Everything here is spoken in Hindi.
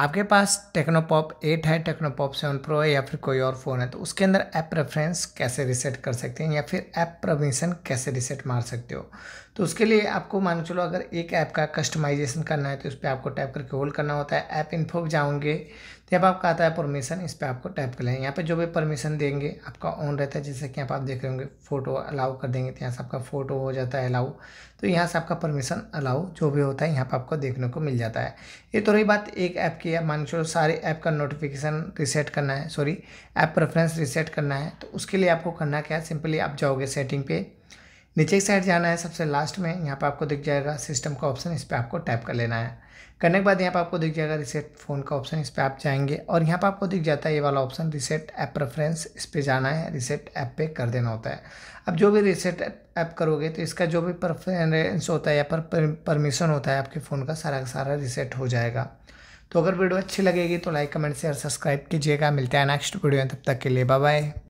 आपके पास टेक्नोपॉप 8 है टेक्नोपॉप 7 प्रो है या फिर कोई और फ़ोन है तो उसके अंदर ऐप प्रेफरेंस कैसे रिसेट कर सकते हैं या फिर ऐप परमिशन कैसे रिसेट मार सकते हो तो उसके लिए आपको मान चलो अगर एक ऐप का कस्टमाइजेशन करना है तो उस पर आपको टैप करके होल्ड करना होता है ऐप इन्फो जाऊँगे जाओगे तो यहाँ आपका आता है परमिशन इस पर आपको टैप कर लें यहाँ पर जो भी परमिशन देंगे आपका ऑन रहता है जैसे कि यहाँ आप देख रहे होंगे फ़ोटो अलाउ कर देंगे तो यहाँ से आपका फ़ोटो हो जाता है अलाउ तो यहाँ से आपका परमिशन अलाउ जो भी होता है यहाँ पर आपको देखने को मिल जाता है ये तो रही बात एक ऐप की है मान चलो सारे ऐप का नोटिफिकेशन रिसेट करना है सॉरी ऐप प्रेफरेंस रिसेट करना है तो उसके लिए आपको करना क्या है सिंपली आप जाओगे सेटिंग पे नीचे की साइड जाना है सबसे लास्ट में यहाँ पर आपको दिख जाएगा सिस्टम का ऑप्शन इस पर आपको टैप कर लेना है करने के बाद यहाँ पर आपको दिख जाएगा रिसेट फ़ोन का ऑप्शन इस पर आप जाएंगे और यहाँ पर आपको दिख जाता है ये वाला ऑप्शन रिसेट ऐप प्रेफरेंस इस पर जाना है रिसेट ऐप पे कर देना होता है अब जो भी रिसेट ऐप करोगे तो इसका जो भी प्रेफरेंस होता है या पर परमिशन होता है आपके फ़ोन का सारा का सारा रिसेट हो जाएगा तो अगर वीडियो अच्छी लगेगी तो लाइक कमेंट शेयर सब्सक्राइब कीजिएगा मिलते हैं नेक्स्ट वीडियो में तब तक के लिए बाय बाय